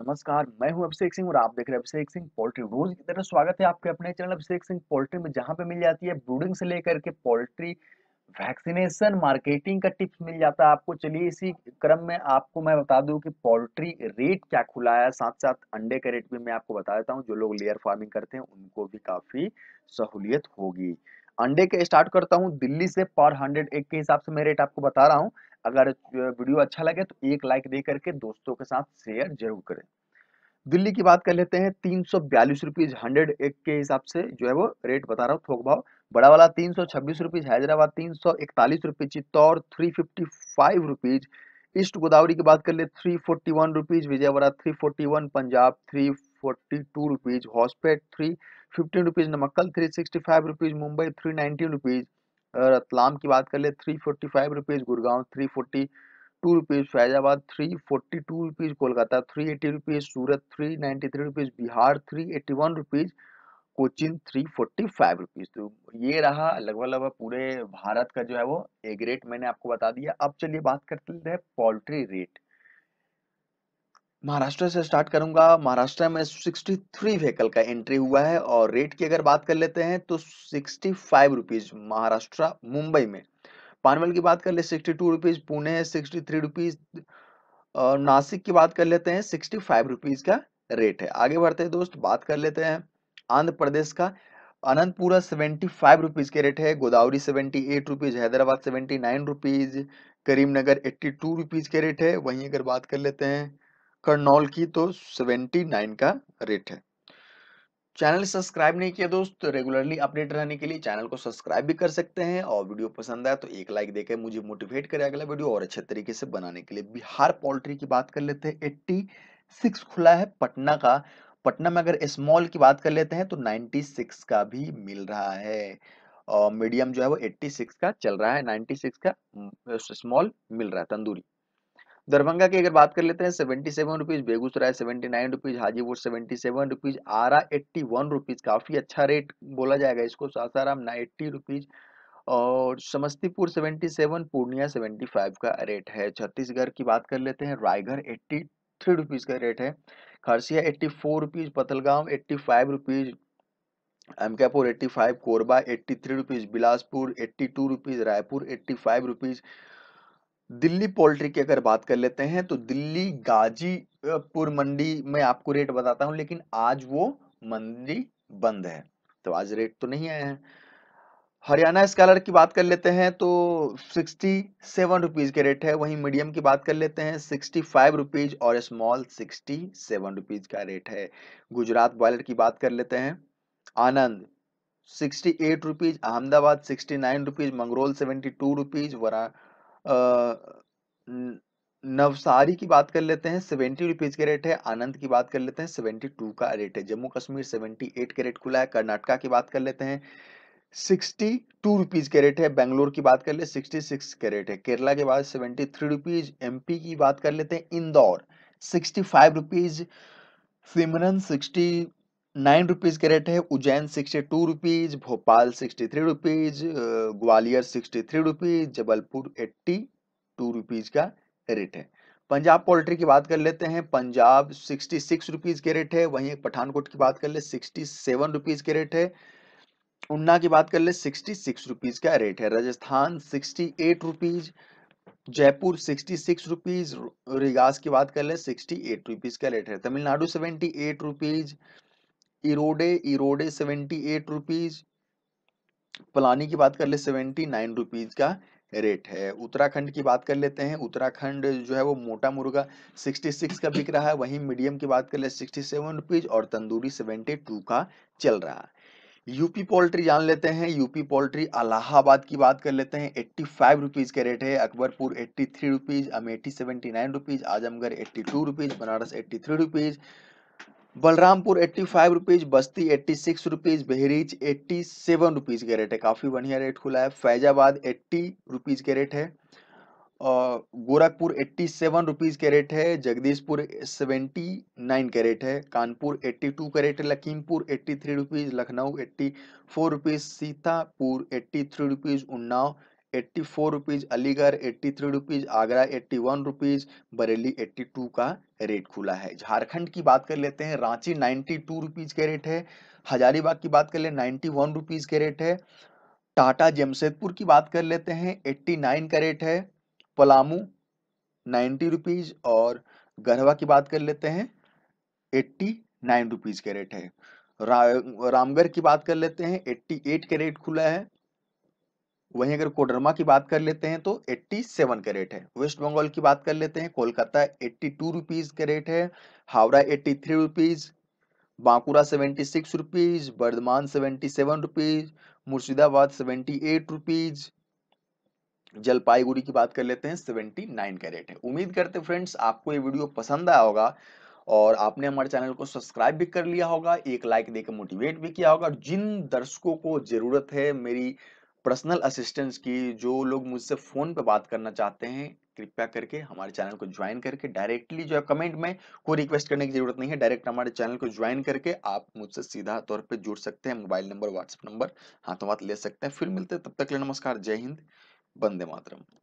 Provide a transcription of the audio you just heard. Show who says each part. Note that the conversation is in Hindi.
Speaker 1: नमस्कार मैं हूं अभिषेक सिंह और आप देख रहे हैं अभिषेक सिंह पोल्ट्री रोज की तरह स्वागत है आपके अपने चैनल अभिषेक सिंह पोल्ट्री में जहां पे मिल जाती है ब्रूडिंग से लेकर के पोल्ट्री वैक्सीनेशन मार्केटिंग का टिप्स मिल जाता है आपको चलिए इसी क्रम में आपको मैं बता दूं कि पोल्ट्री रेट क्या खुला है साथ साथ अंडे का रेट भी मैं आपको बता देता हूँ जो लोग लेयर फार्मिंग करते हैं उनको भी काफी सहूलियत होगी अंडे के स्टार्ट करता हूँ दिल्ली से पर हंड्रेड एक के हिसाब से मैं रेट आपको बता रहा हूँ अगर वीडियो अच्छा लगे तो एक लाइक दे करके दोस्तों के साथ शेयर जरूर करें दिल्ली की बात कर लेते हैं तीन सौ बयालीस रुपीज हंड्रेड एक के हिसाब से जो है वो रेट बता रहा हूँ थोक भाव बड़ा वाला तीन सौ छब्बीस रुपीज हैदराबाद तीन सौ इकतालीस rupees Chittoor three fifty five rupees East Godavari की बात कर ले three forty one rupees Vijayawada three forty one Punjab three forty two rupees Hospet three fifteen rupees Namakkal three sixty five rupees Mumbai three ninety rupees Ratlam की बात कर ले three forty five rupees Gurgaon three forty two rupees Faizabad three forty two rupees Kolkata three eighty rupees Surat three ninety three rupees Bihar three eighty one rupees Cochin three forty five rupees तो ये रहा लगभग लगभग पूरे भारत का जो है वो एग रेट मैंने आपको बता दिया अब चलिए बात करते हैं पोल्ट्री रेट महाराष्ट्र से स्टार्ट करूंगा महाराष्ट्र में 63 व्हीकल का एंट्री हुआ है और रेट की अगर बात कर लेते हैं तो sixty five rupees Maharashtra Mumbai में पानवल की बात कर ले sixty two rupees Pune sixty three rupees और नासिक की बात कर लेते हैं सिक्सटी फाइव रुपीज का रेट है आगे बढ़ते हैं दोस्त बात कर लेते हैं आंध्र प्रदेश का अनंतपुरा सेवेंटी फाइव रुपीज़ के रेट है Godavari seventy eight rupees Hyderabad seventy nine rupees Karimnagar eighty two rupees के रेट है वहीं अगर बात कर लेते हैं करनौल की तो 79 का रेट है चैनल सब्सक्राइब नहीं किया दोस्त तो रेगुलरली अपडेट रहने के लिए चैनल को सब्सक्राइब भी कर सकते हैं और वीडियो पसंद आया तो एक लाइक देकर मुझे मोटिवेट करें अगला वीडियो और अच्छे तरीके से बनाने के लिए बिहार पोल्ट्री की बात कर लेते हैं एट्टी सिक्स खुला है पटना का पटना में अगर स्मॉल की बात कर लेते हैं तो नाइन्टी सिक्स का भी मिल रहा है और मीडियम जो है वो एट्टी सिक्स का चल रहा है नाइन्टी सिक्स का स्मॉल मिल रहा है तंदूरी दरभंगा की अगर बात कर लेते हैं seventy seven rupees Begusarai seventy nine rupees Hajipur seventy seven rupees Arrah eighty one rupees काफी अच्छा रेट बोला जाएगा इसको सासाराम ना रुपीज और Samastipur seventy seven Purnia five का रेट है छत्तीसगढ़ की बात कर लेते हैं रायगढ़ थ्री रुपीज़ का रेट है Kharsia eighty four rupees Pathalgaon five rupees एमकापुर five Korba eighty three rupees Bilaspur eighty two rupees Raipur eighty five rupees Delhi poultry की अगर बात कर लेते हैं तो दिल्ली गाजीपुर मंडी में आपको रेट बताता हूं लेकिन आज वो मंडी बंद है तो आज रेट तो नहीं आए हैं हरियाणा स्कॉलर की बात कर लेते हैं तो सिक्सटी सेवन रुपीज के रेट है वहीं मीडियम की बात कर लेते हैं सिक्सटी फाइव रुपीज और स्मॉल सिक्सटी सेवन रुपीज का रेट है गुजरात बॉयलर की बात कर लेते हैं Anand sixty eight rupees Ahmedabad sixty nine rupees Mangrol seventy two rupees वरा नवसारी की बात कर लेते हैं सेवेंटी रुपीज के रेट है आनंद की बात कर लेते हैं सेवेंटी टू का रेट है जम्मू कश्मीर सेवेंटी एट के रेट खुला है कर्नाटका की बात कर लेते हैं सिक्सटी टू रुपीज़ के रेट है बेंगलोर की बात कर ले सिक्सटी सिक्स के रेट है केरला के बाद सेवेंटी थ्री रुपीज़ एम की बात कर लेते हैं इंदौर सिक्सटी फाइव रुपीज़ सिमरन सिक्सटी नाइन रुपीज़ के रेट है Ujjain sixty two rupees Bhopal sixty three rupees Gwalior sixty three rupees Jabalpur eighty two rupees का रेट है पंजाब पोल्ट्री की बात कर लेते हैं पंजाब सिक्सटी सिक्स रुपीज़ के रेट है वहीं पठानकोट की बात कर ले सिक्सटी सेवन रुपीज़ के रेट है उन्ना की बात कर ले सिक्सटी सिक्स रुपीज़ का रेट है Rajasthan sixty eight rupees Jaipur sixty six rupees रिगास की बात कर ले सिक्सटी एट रुपीज़ का रेट है Tamil Nadu seventy eight rupees Erode Erode seventy eight rupees Palani की बात कर ले सेवेंटी नाइन रुपीज का रेट है उत्तराखंड की बात कर लेते हैं उत्तराखंड जो है वो मोटा मुर्गा 66 का बिक रहा है वहीं मीडियम की बात कर ले 67 सेवन रुपीज और तंदूरी 72 का चल रहा है यूपी पोल्ट्री जान लेते हैं यूपी पोल्ट्री अलाहाबाद की बात कर लेते हैं 85 फाइव रुपीज़ के रेट है Akbarpur 83 three rupees Amethi nine rupees Azamgarh eighty two rupees Banaras eighty three rupees Balrampur eighty five rupees Basti eighty six rupees Bahraich eighty seven rupees के रेट है काफ़ी बढ़िया रेट खुला है फैजाबाद एट्टी रुपीज़ के रेट है और गोरखपुर एट्टी सेवन रुपीज़ के रेट है जगदीशपुर सेवेंटी नाइन के रेट है कानपुर एट्टी टू के रेट है Lakhimpur eighty three rupees Lucknow eighty four rupees Sitapur eighty three rupees Unnao eighty four rupees Aligarh eighty three rupees Agra eighty one rupees Bareilly eighty two का रेट खुला है झारखंड की बात कर लेते हैं रांची नाइन्टी टू रुपीज़ के रेट है हजारीबाग की बात कर ले नाइन्टी वन रुपीज़ के रेट है टाटा जमशेदपुर की बात कर लेते हैं एट्टी नाइन का रेट है पलामू नाइन्टी रुपीज़ और गढ़वा की बात कर लेते हैं एट्टी नाइन रुपीज़ के रेट है रा, रामगढ़ की बात कर लेते हैं एट्टी एट के रेट खुला है वहीं अगर कोडरमा की बात कर लेते हैं तो 87 रेट है वेस्ट बंगाल की बात कर लेते हैं कोलकाता 82 का रेट है Howrah 83 rupees Bankura 76 rupees Bardhaman 77 rupees Murshidabad 78 rupees Jalpaiguri की बात कर लेते हैं 79 रेट है उम्मीद करते फ्रेंड्स आपको ये वीडियो पसंद आया होगा और आपने हमारे चैनल को सब्सक्राइब भी कर लिया होगा एक लाइक देकर मोटिवेट भी किया होगा जिन दर्शकों को जरूरत है मेरी पर्सनल असिस्टेंस की जो लोग मुझसे फ़ोन पे बात करना चाहते हैं कृपया करके हमारे चैनल को ज्वाइन करके डायरेक्टली जो है कमेंट में कोई रिक्वेस्ट करने की जरूरत नहीं है डायरेक्ट हमारे चैनल को ज्वाइन करके आप मुझसे सीधा तौर पे जुड़ सकते हैं मोबाइल नंबर व्हाट्सएप नंबर हाथों हाथ ले सकते हैं फिर मिलते हैं तब तक लिए नमस्कार जय हिंद बंदे मातरम